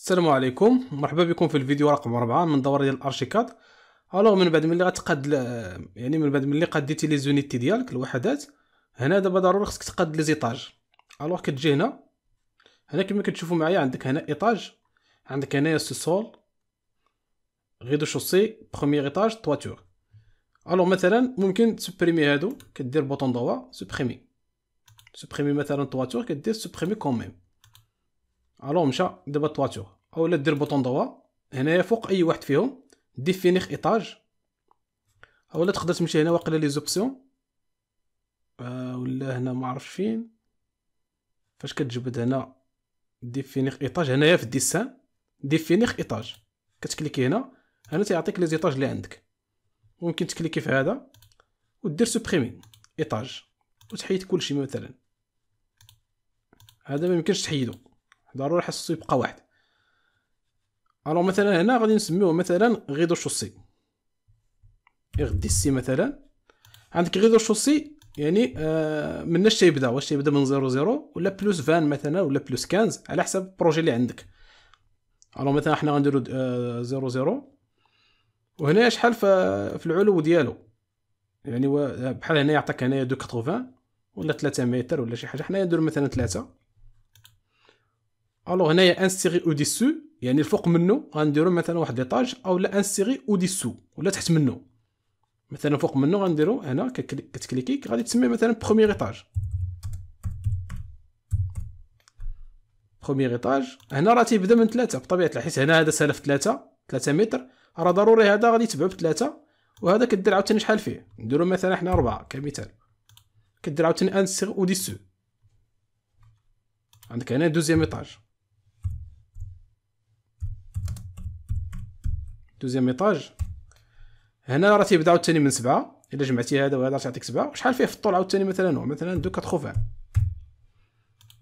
السلام عليكم مرحبا بكم في الفيديو رقم 4 من دوره ديال الارشيكاد الوغ من بعد ملي غتقاد يعني من بعد ملي قديتي لي زونيتي ديالك الوحدات هنا دابا ضروري خصك تقاد لي زيطاج الوغ كتجي هنا هنا كما كتشوفوا معايا عندك هنا ايطاج عندك هنايا سوسول غي دو شوسي بروميير ايطاج تواتور الوغ مثلا ممكن تسبريمي هادو كدير بوطون دوا سوبريمي سوبريمي مثلا تواتور كدير سوبريمي كوميم الو مشى دابا الطواتور اولا دير بوطون دوا هنايا فوق اي واحد فيهم ديفينيغ ايطاج اولا تقدر تمشي هنا واقيلا لي زوبسيون آه، ولا هنا ما عرفتش فين فاش كتجبد هنا ديفينيغ ايطاج هنايا في الديسان ديفينيغ ايطاج كتكليكي هنا هنا تيعطيك لي زيطاج اللي عندك ممكن تكليكي في هذا ودير سوبريمي ايطاج وتحيد كلشي مثلا هذا ما يمكنش تحيدو ضروري حسو يبقى واحد الو مثلا هنا غادي نسميوه مثلا غيدو شوسي غدي السي مثلا عندك غيدو شوسي يعني آه من اش تيبدا واش تيبدا من 00 زيرو ولا بلوس 20 مثلا ولا بلوس 15 على حسب البروجي اللي عندك الو مثلا حنا غنديرو 00 آه، زيرو وهنا شحال في العلو ديالو يعني بحال هنا يعطيك هنايا 280 ولا 300 متر ولا شي حاجه حنايا نديرو مثلا 3 الوغ هنايا انسيغي او ديسو يعني الفوق منه غنديرو مثلا واحد ليطاج اولا انسيغي او ديسو ولا تحت منه مثلا فوق منه غنديرو هنا كتكليكي غادي تسمي مثلا بخومييغ ايطاج بخومييغ ايطاج هنا راه تيبدا من ثلاثة بطبيعة الحال حيت هنا هذا سالف ثلاثة ثلاثة متر راه ضروري هذا غادي يتبع بثلاثة وهذا كدير عاوتاني شحال فيه نديرو مثلا حنا ربعة كمثال كدير عاوتاني انسيغي او ديسو عندك هنا دوزيام ايطاج دوزيام ايطاج هنا راه تيبدا عاوتاني من سبعة الا جمعتي هذا وهذا راه تعطيك سبعة شحال فيه في الطول عاوتاني مثلا هو مثلا دو كاتخوفان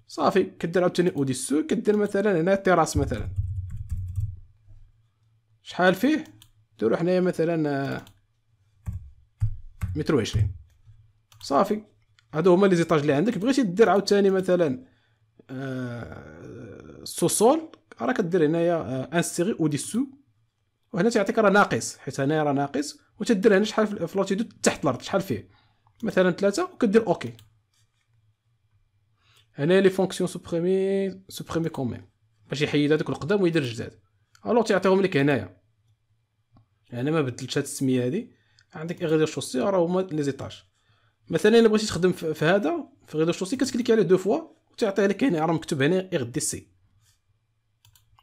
صافي كدير عاوتاني اوديسو كدير مثلا هنا تيراس مثلا شحال فيه ديرو حنايا مثلا آه، متر وعشرين صافي هادو هما لي زيطاج لي عندك بغيتي دير عاوتاني مثلا السوسول آه، راه كدير هنايا آه، انسيغي اوديسو وهنا تيعطيك راه ناقص حيت هنا راه ناقص وتدير هنا شحال في لوتيدو تحت الارض شحال فيه مثلا ثلاثة وكدير اوكي هنا لي فونكسيون سوبريمي سوبريمي كوميم باش يحيد هذوك القدام ويدير جداد الوغ تيعطيهم لك هنايا هنا ما بدلتش هاد السميه هادي عندك غير شوسي راه هما لي زيطاج مثلا الا بغيتي تخدم في هذا في غير شوسي كتكليكي عليه دو فوا وتعطيه لك هنا راه مكتوب هنا اغدي سي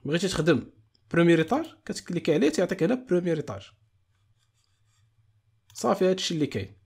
بغيتي تخدم بروميير ايطاج كتكليكي عليه تيعطيك هنا بروميير ايطاج صافي هادشي اللي كاين